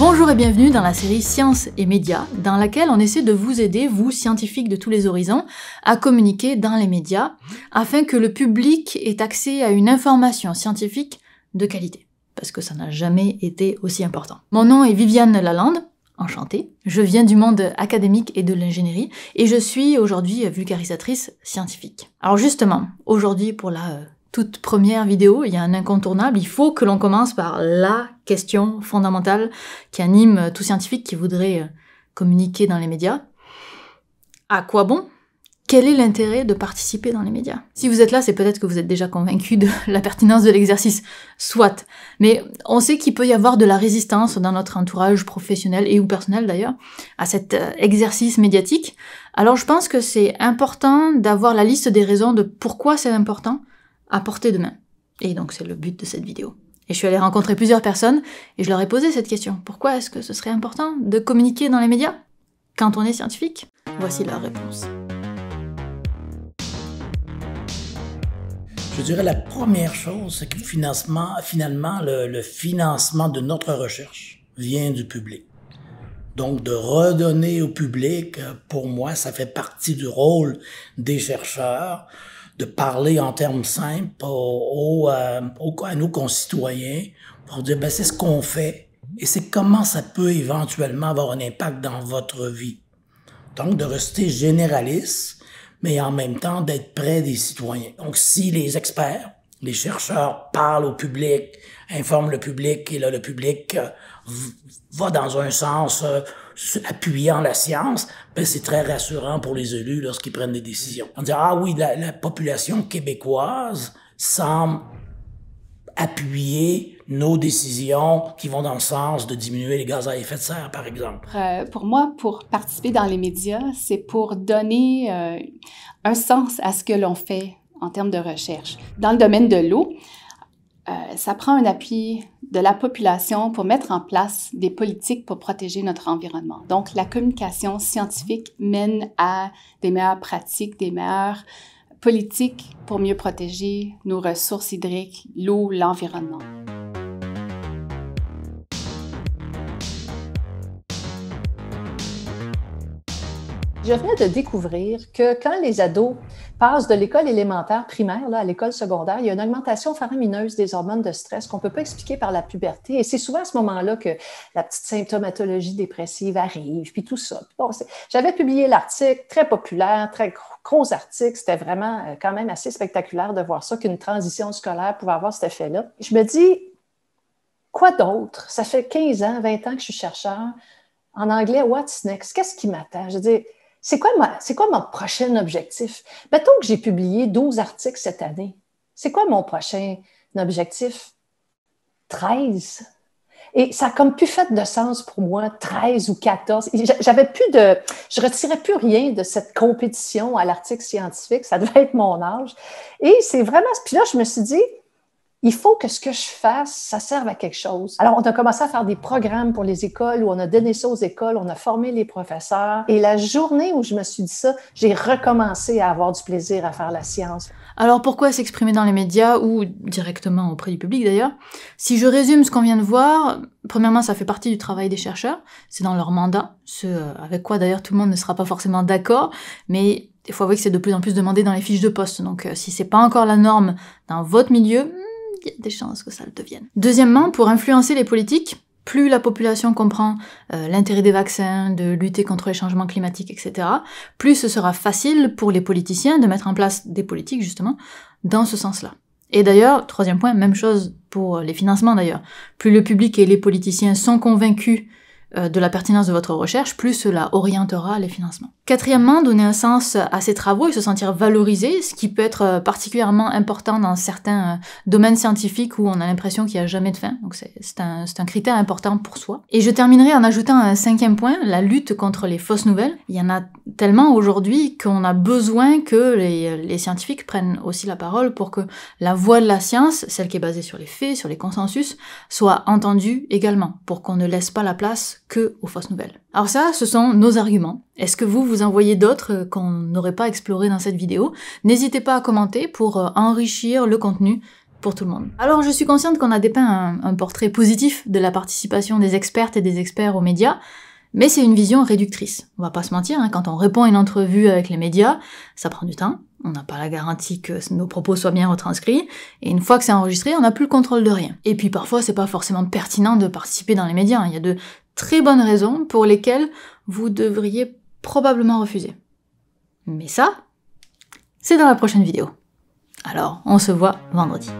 Bonjour et bienvenue dans la série Sciences et médias, dans laquelle on essaie de vous aider, vous scientifiques de tous les horizons, à communiquer dans les médias, afin que le public ait accès à une information scientifique de qualité, parce que ça n'a jamais été aussi important. Mon nom est Viviane Lalande, enchantée, je viens du monde académique et de l'ingénierie, et je suis aujourd'hui vulgarisatrice scientifique. Alors justement, aujourd'hui pour la euh, toute première vidéo, il y a un incontournable, il faut que l'on commence par la question fondamentale qui anime tout scientifique qui voudrait euh, communiquer dans les médias. À quoi bon Quel est l'intérêt de participer dans les médias Si vous êtes là, c'est peut-être que vous êtes déjà convaincu de la pertinence de l'exercice, soit. Mais on sait qu'il peut y avoir de la résistance dans notre entourage professionnel et ou personnel d'ailleurs à cet euh, exercice médiatique. Alors je pense que c'est important d'avoir la liste des raisons de pourquoi c'est important à portée de main. Et donc c'est le but de cette vidéo. Et je suis allée rencontrer plusieurs personnes et je leur ai posé cette question. Pourquoi est-ce que ce serait important de communiquer dans les médias quand on est scientifique Voici la réponse. Je dirais la première chose, c'est que financement, finalement, le financement de notre recherche vient du public. Donc, de redonner au public, pour moi, ça fait partie du rôle des chercheurs de parler en termes simples aux, euh, à nos concitoyens pour dire, ben, c'est ce qu'on fait et c'est comment ça peut éventuellement avoir un impact dans votre vie. Donc, de rester généraliste, mais en même temps d'être près des citoyens. Donc, si les experts, les chercheurs parlent au public, informe le public et là, le public euh, va dans un sens euh, appuyant la science, ben c'est très rassurant pour les élus lorsqu'ils prennent des décisions. On dit, ah oui, la, population québécoise semble appuyer nos décisions qui vont dans le sens de diminuer les gaz à effet de serre, par exemple? Euh, pour moi, pour participer dans les médias, c'est pour donner un sens à ce que l'on fait en termes de recherche. Dans le domaine de l'eau, euh, ça prend un appui de la population pour mettre en place des politiques pour protéger notre environnement. Donc, la communication scientifique mène à des meilleures pratiques, des meilleures politiques pour mieux protéger nos ressources hydriques, l'eau, l'environnement. Je viens de découvrir que quand les ados passe de l'école élémentaire primaire à l'école secondaire, il y a une augmentation faramineuse des hormones de stress qu'on ne peut pas expliquer par la puberté. Et c'est souvent à ce moment-là que la petite symptomatologie dépressive arrive, puis tout ça. J'avais publié l'article, très populaire, très gros article. C'était vraiment euh, quand même assez spectaculaire de voir ça, qu'une transition scolaire pouvait avoir cet effet-là. Je me dis, quoi d'autre? Ça fait 15 ans, 20 ans que je suis chercheur. En anglais, what's next? Qu'est-ce qui m'attend? Je dis, c'est quoi, quoi mon prochain objectif? Mettons que j'ai publié 12 articles cette année. C'est quoi mon prochain objectif? 13. Et ça n'a comme plus fait de sens pour moi, 13 ou 14. J'avais plus de. Je retirais plus rien de cette compétition à l'article scientifique. Ça devait être mon âge. Et c'est vraiment. Puis là, je me suis dit, il faut que ce que je fasse, ça serve à quelque chose. Alors, on a commencé à faire des programmes pour les écoles où on a donné ça aux écoles, on a formé les professeurs. Et la journée où je me suis dit ça, j'ai recommencé à avoir du plaisir à faire la science. Alors, pourquoi s'exprimer dans les médias ou directement auprès du public d'ailleurs Si je résume ce qu'on vient de voir, premièrement, ça fait partie du travail des chercheurs. C'est dans leur mandat, ce euh, avec quoi d'ailleurs tout le monde ne sera pas forcément d'accord, mais il faut avouer que c'est de plus en plus demandé dans les fiches de poste. Donc, euh, si c'est pas encore la norme dans votre milieu, il y a des chances que ça le devienne. Deuxièmement, pour influencer les politiques, plus la population comprend euh, l'intérêt des vaccins, de lutter contre les changements climatiques, etc., plus ce sera facile pour les politiciens de mettre en place des politiques, justement, dans ce sens-là. Et d'ailleurs, troisième point, même chose pour les financements d'ailleurs. Plus le public et les politiciens sont convaincus euh, de la pertinence de votre recherche, plus cela orientera les financements. Quatrièmement, donner un sens à ses travaux et se sentir valorisé, ce qui peut être euh, particulièrement important dans certains euh, domaines scientifiques où on a l'impression qu'il n'y a jamais de fin. Donc c'est un, un, critère important pour soi. Et je terminerai en ajoutant un cinquième point, la lutte contre les fausses nouvelles. Il y en a tellement aujourd'hui qu'on a besoin que les, les scientifiques prennent aussi la parole pour que la voix de la science, celle qui est basée sur les faits, sur les consensus, soit entendue également, pour qu'on ne laisse pas la place que aux fausses nouvelles. Alors ça, ce sont nos arguments. Est-ce que vous vous envoyez d'autres euh, qu'on n'aurait pas exploré dans cette vidéo N'hésitez pas à commenter pour euh, enrichir le contenu pour tout le monde. Alors je suis consciente qu'on a dépeint un, portrait positif de la participation des expertes et des experts aux médias, mais c'est une vision réductrice. On va pas se mentir, hein, quand on répond à une entrevue avec les médias, ça prend du temps, on n'a pas la garantie que nos propos soient bien retranscrits, et une fois que c'est enregistré, on n'a plus le contrôle de rien. Et puis parfois, c'est pas forcément pertinent de participer dans les médias, hein. il y a de très bonnes raisons pour lesquelles vous devriez probablement refuser. Mais ça, c'est dans la prochaine vidéo. Alors, on se voit vendredi.